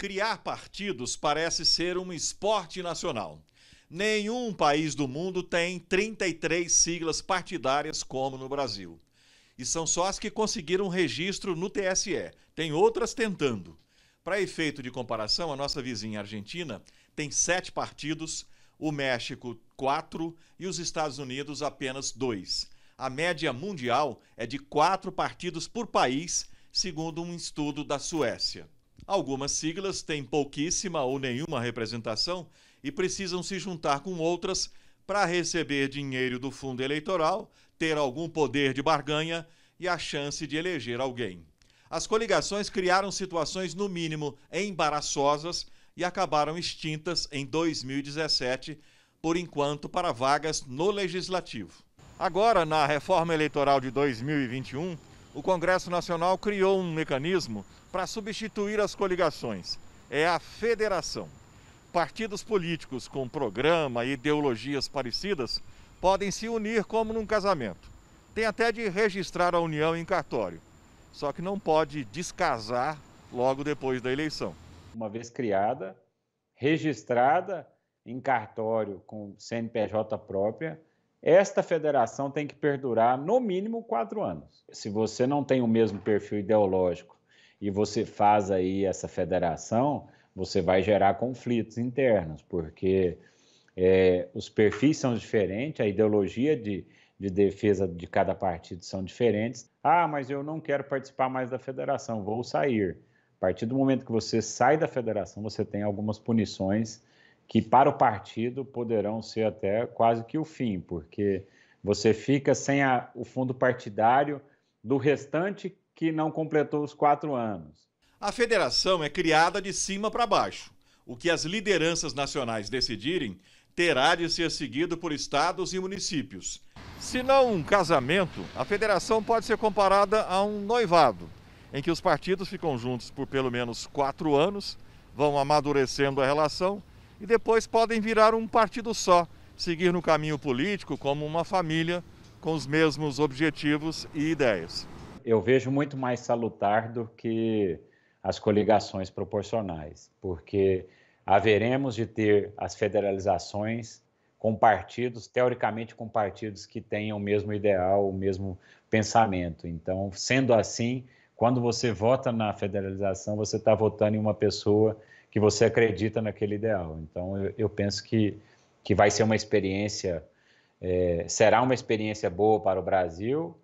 Criar partidos parece ser um esporte nacional. Nenhum país do mundo tem 33 siglas partidárias como no Brasil. E são só as que conseguiram registro no TSE. Tem outras tentando. Para efeito de comparação, a nossa vizinha Argentina tem sete partidos, o México, quatro e os Estados Unidos, apenas dois. A média mundial é de quatro partidos por país, segundo um estudo da Suécia. Algumas siglas têm pouquíssima ou nenhuma representação e precisam se juntar com outras para receber dinheiro do fundo eleitoral, ter algum poder de barganha e a chance de eleger alguém. As coligações criaram situações, no mínimo, embaraçosas e acabaram extintas em 2017, por enquanto, para vagas no Legislativo. Agora, na reforma eleitoral de 2021, o Congresso Nacional criou um mecanismo para substituir as coligações. É a federação. Partidos políticos com programa e ideologias parecidas podem se unir como num casamento. Tem até de registrar a união em cartório. Só que não pode descasar logo depois da eleição. Uma vez criada, registrada em cartório com CNPJ própria, esta federação tem que perdurar no mínimo quatro anos. Se você não tem o mesmo perfil ideológico e você faz aí essa federação, você vai gerar conflitos internos, porque é, os perfis são diferentes, a ideologia de, de defesa de cada partido são diferentes. Ah, mas eu não quero participar mais da federação, vou sair. A partir do momento que você sai da federação, você tem algumas punições que para o partido poderão ser até quase que o fim, porque você fica sem a, o fundo partidário do restante que não completou os quatro anos. A federação é criada de cima para baixo. O que as lideranças nacionais decidirem terá de ser seguido por estados e municípios. Se não um casamento, a federação pode ser comparada a um noivado, em que os partidos ficam juntos por pelo menos quatro anos, vão amadurecendo a relação e depois podem virar um partido só, seguir no caminho político como uma família com os mesmos objetivos e ideias. Eu vejo muito mais salutar do que as coligações proporcionais, porque haveremos de ter as federalizações com partidos, teoricamente com partidos que tenham o mesmo ideal, o mesmo pensamento. Então, sendo assim, quando você vota na federalização, você está votando em uma pessoa que você acredita naquele ideal. Então, eu, eu penso que, que vai ser uma experiência, é, será uma experiência boa para o Brasil,